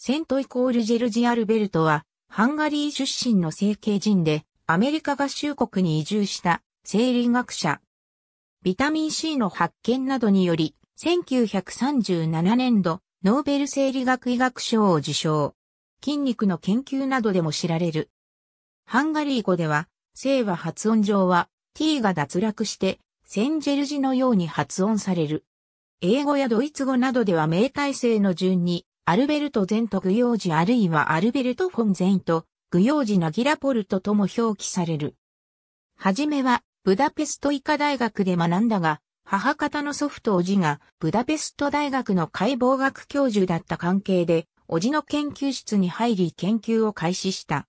セントイコールジェルジ・アルベルトは、ハンガリー出身の成形人で、アメリカ合衆国に移住した生理学者。ビタミン C の発見などにより、1937年度、ノーベル生理学医学賞を受賞。筋肉の研究などでも知られる。ハンガリー語では、生は発音上は t が脱落して、センジェルジのように発音される。英語やドイツ語などでは命体性の順にアルベルト・ゼント・グヨージあるいはアルベルト・フォン・ゼント、グヨージ・ナギラポルトとも表記される。はじめは、ブダペスト医科大学で学んだが、母方の祖父とおじが、ブダペスト大学の解剖学教授だった関係で、おじの研究室に入り研究を開始した。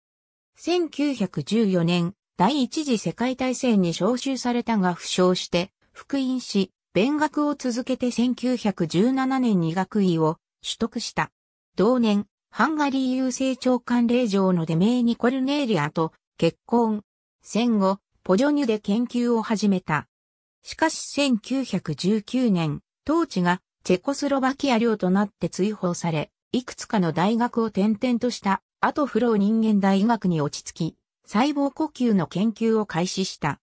1914年、第一次世界大戦に召集されたが負傷して、復員し、勉学を続けて1917年に学位を取得した。同年、ハンガリー郵政長官令嬢のデメーニコルネーリアと結婚。戦後、ポジョニュで研究を始めた。しかし1919年、当地がチェコスロバキア領となって追放され、いくつかの大学を転々としたアトフロー人間大学に落ち着き、細胞呼吸の研究を開始した。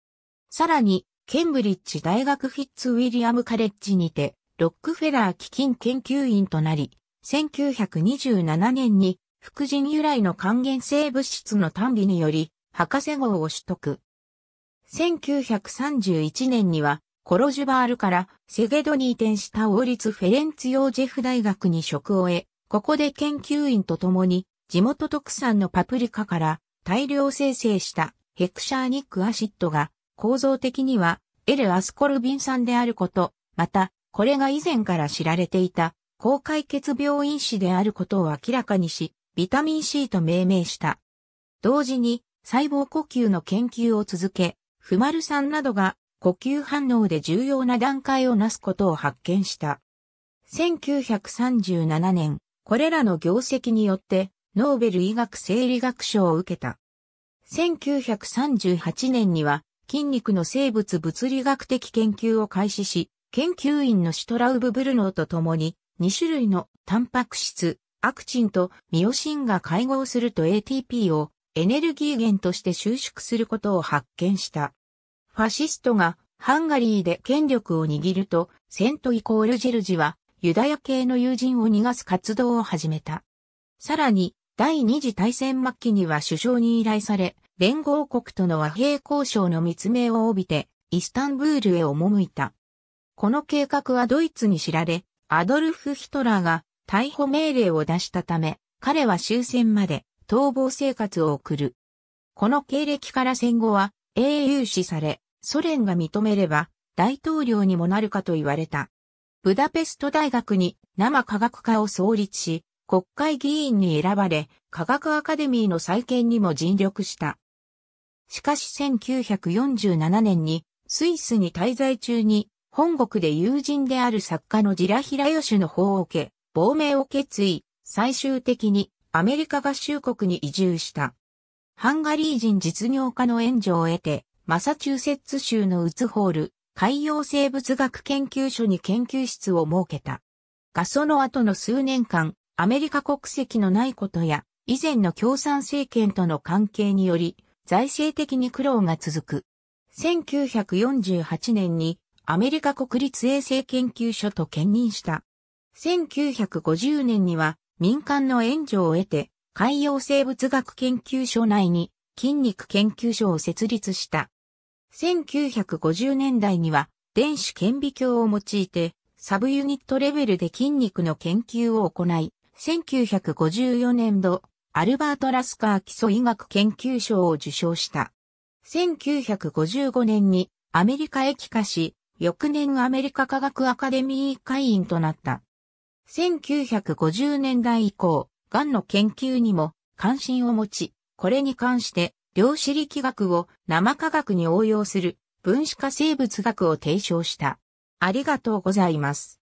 さらに、ケンブリッジ大学フィッツウィリアムカレッジにて、ロックフェラー基金研究員となり、1927年に副人由来の還元性物質の単位により、博士号を取得。1931年には、コロジュバールからセゲドに移転した王立フェレンツヨージェフ大学に職を得、ここで研究員と共に地元特産のパプリカから大量生成したヘクシャーニックアシッドが構造的には L アスコルビン酸であること、またこれが以前から知られていた、高解血病因子であることを明らかにし、ビタミン C と命名した。同時に、細胞呼吸の研究を続け、フマル酸などが呼吸反応で重要な段階をなすことを発見した。1937年、これらの業績によって、ノーベル医学生理学賞を受けた。1938年には、筋肉の生物物理学的研究を開始し、研究員のシュトラウブ・ブルノーと共に、2種類のタンパク質、アクチンとミオシンが会合すると ATP をエネルギー源として収縮することを発見した。ファシストがハンガリーで権力を握ると、セントイコールジェルジはユダヤ系の友人を逃がす活動を始めた。さらに、第二次大戦末期には首相に依頼され、連合国との和平交渉の密命を帯びて、イスタンブールへ赴いた。この計画はドイツに知られ、アドルフ・ヒトラーが逮捕命令を出したため、彼は終戦まで逃亡生活を送る。この経歴から戦後は英雄視され、ソ連が認めれば大統領にもなるかと言われた。ブダペスト大学に生科学科を創立し、国会議員に選ばれ、科学アカデミーの再建にも尽力した。しかし1947年にスイスに滞在中に本国で友人である作家のジラヒラヨシュの法を受け、亡命を決意、最終的にアメリカ合衆国に移住した。ハンガリー人実業家の援助を得て、マサチューセッツ州のウツホール、海洋生物学研究所に研究室を設けた。がその後の数年間、アメリカ国籍のないことや、以前の共産政権との関係により、財政的に苦労が続く。1948年にアメリカ国立衛生研究所と兼任した。1950年には民間の援助を得て海洋生物学研究所内に筋肉研究所を設立した。1950年代には電子顕微鏡を用いてサブユニットレベルで筋肉の研究を行い、1954年度アルバート・ラスカー基礎医学研究賞を受賞した。1955年にアメリカ液化し翌年アメリカ科学アカデミー会員となった。1950年代以降、がんの研究にも関心を持ち、これに関して量子力学を生科学に応用する分子化生物学を提唱した。ありがとうございます。